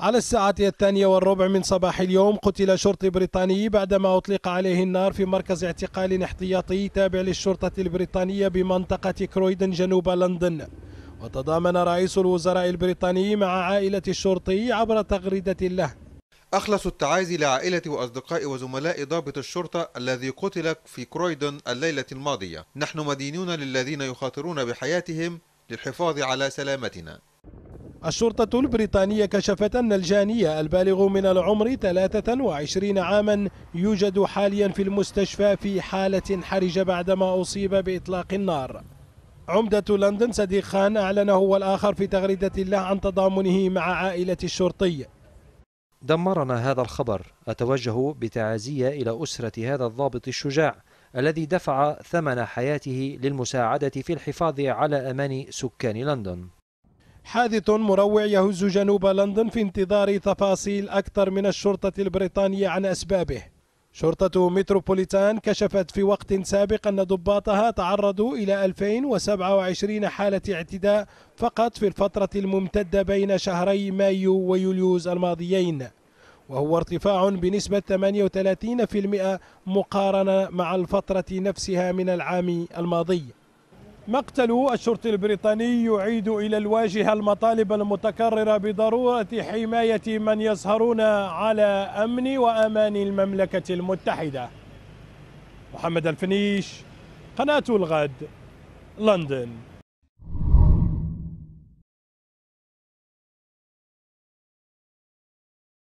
على الساعة الثانية والربع من صباح اليوم قتل شرطي بريطاني بعدما أطلق عليه النار في مركز اعتقال احتياطي تابع للشرطة البريطانية بمنطقة كرويدن جنوب لندن وتضامن رئيس الوزراء البريطاني مع عائلة الشرطي عبر تغريدة له أخلص التعازي لعائلة وأصدقاء وزملاء ضابط الشرطة الذي قتل في كرويدن الليلة الماضية نحن مدينون للذين يخاطرون بحياتهم للحفاظ على سلامتنا الشرطة البريطانية كشفت أن الجانية البالغ من العمر 23 عاما يوجد حاليا في المستشفى في حالة حرجة بعدما أصيب بإطلاق النار عمدة لندن صديق خان أعلن هو الآخر في تغريدة له عن تضامنه مع عائلة الشرطي دمرنا هذا الخبر أتوجه بتعازية إلى أسرة هذا الضابط الشجاع الذي دفع ثمن حياته للمساعدة في الحفاظ على أمان سكان لندن حادث مروع يهز جنوب لندن في انتظار تفاصيل أكثر من الشرطة البريطانية عن أسبابه شرطة متروبوليتان كشفت في وقت سابق أن ضباطها تعرضوا إلى 2027 حالة اعتداء فقط في الفترة الممتدة بين شهري مايو ويوليوز الماضيين وهو ارتفاع بنسبة 38% مقارنة مع الفترة نفسها من العام الماضي مقتل الشرطي البريطاني يعيد إلى الواجهة المطالب المتكررة بضرورة حماية من يسهرون على أمن وأمان المملكة المتحدة محمد الفنيش قناة الغد لندن